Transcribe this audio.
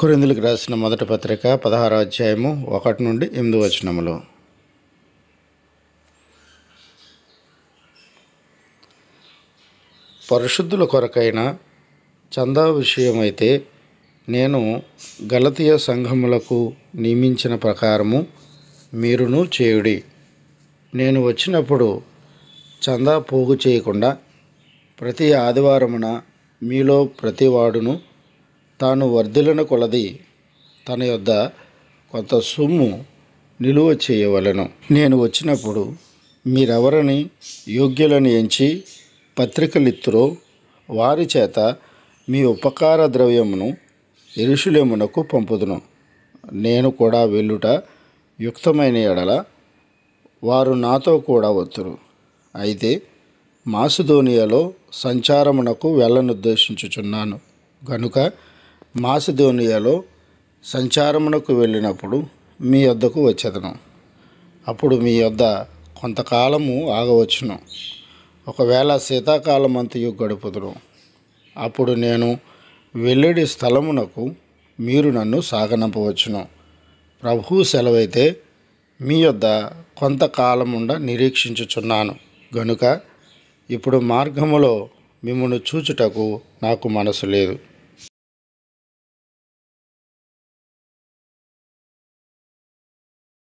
కొరిందులకు రాసిన మొదటి పత్రిక పదహారో అధ్యాయము ఒకటి నుండి ఎనిమిది వచనములు పరిశుద్ధుల కొరకైన చందా విషయమైతే నేను గలతీయ సంఘములకు నియమించిన ప్రకారము మీరును చేయుడి నేను వచ్చినప్పుడు చందా పోగు చేయకుండా ప్రతి ఆదివారమున మీలో ప్రతివాడును తాను వర్ధిలను కొలది తన యొద్ద కొంత సొమ్ము నిలువ చేయవలను నేను వచ్చినప్పుడు మీరెవరని యోగ్యులను ఎంచి పత్రికలిత్తురో వారి చేత మీ ఉపకార ద్రవ్యమును ఎరుషులేమునకు పంపుదును నేను కూడా వెళ్ళుట యుక్తమైన ఎడల వారు నాతో కూడా వత్తురు అయితే మాసుధోనియాలో సంచారమునకు వెళ్ళనుద్దేశించుచున్నాను గనుక మాసిధోనియాలో సంచారమునకు వెళ్ళినప్పుడు మీ వద్దకు వచ్చేదను అప్పుడు మీ వద్ద కొంతకాలము ఆగవచ్చును ఒకవేళ శీతాకాలం అంతయు గడుపుదును అప్పుడు నేను వెల్లడి స్థలమునకు మీరు నన్ను సాగనంపవచ్చును ప్రభువు సెలవైతే మీ వద్ద కొంతకాలముండ నిరీక్షించుచున్నాను గనుక ఇప్పుడు మార్గములో మిమ్మల్ని చూచుటకు నాకు మనసు లేదు